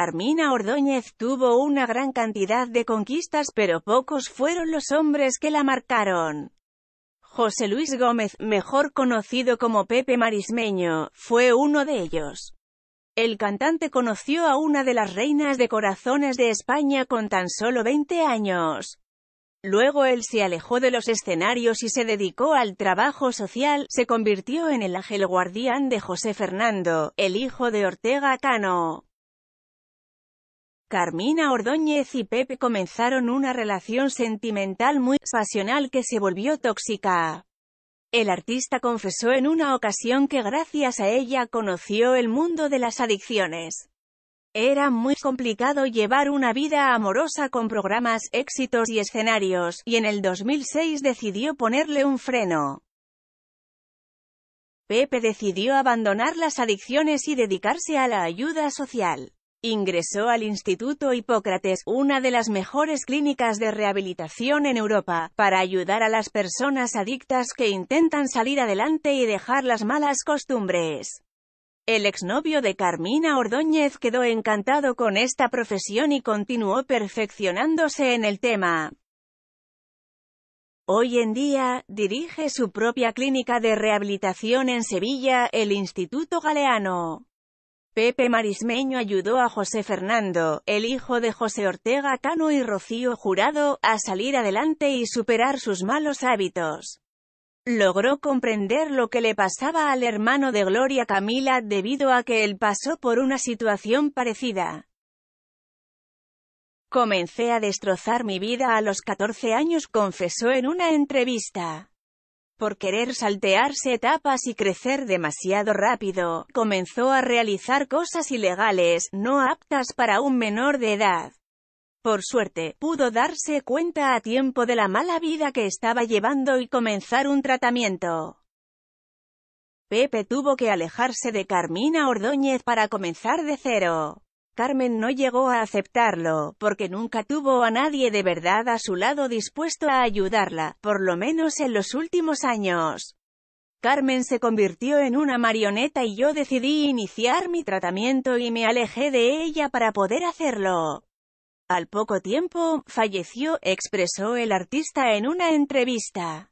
Carmina Ordóñez tuvo una gran cantidad de conquistas pero pocos fueron los hombres que la marcaron. José Luis Gómez, mejor conocido como Pepe Marismeño, fue uno de ellos. El cantante conoció a una de las reinas de corazones de España con tan solo 20 años. Luego él se alejó de los escenarios y se dedicó al trabajo social, se convirtió en el ángel guardián de José Fernando, el hijo de Ortega Cano. Carmina Ordóñez y Pepe comenzaron una relación sentimental muy pasional que se volvió tóxica. El artista confesó en una ocasión que gracias a ella conoció el mundo de las adicciones. Era muy complicado llevar una vida amorosa con programas, éxitos y escenarios, y en el 2006 decidió ponerle un freno. Pepe decidió abandonar las adicciones y dedicarse a la ayuda social. Ingresó al Instituto Hipócrates, una de las mejores clínicas de rehabilitación en Europa, para ayudar a las personas adictas que intentan salir adelante y dejar las malas costumbres. El exnovio de Carmina Ordóñez quedó encantado con esta profesión y continuó perfeccionándose en el tema. Hoy en día, dirige su propia clínica de rehabilitación en Sevilla, el Instituto Galeano. Pepe Marismeño ayudó a José Fernando, el hijo de José Ortega Cano y Rocío Jurado, a salir adelante y superar sus malos hábitos. Logró comprender lo que le pasaba al hermano de Gloria Camila debido a que él pasó por una situación parecida. Comencé a destrozar mi vida a los 14 años confesó en una entrevista por querer saltearse etapas y crecer demasiado rápido, comenzó a realizar cosas ilegales, no aptas para un menor de edad. Por suerte, pudo darse cuenta a tiempo de la mala vida que estaba llevando y comenzar un tratamiento. Pepe tuvo que alejarse de Carmina Ordóñez para comenzar de cero. Carmen no llegó a aceptarlo, porque nunca tuvo a nadie de verdad a su lado dispuesto a ayudarla, por lo menos en los últimos años. Carmen se convirtió en una marioneta y yo decidí iniciar mi tratamiento y me alejé de ella para poder hacerlo. Al poco tiempo, falleció, expresó el artista en una entrevista.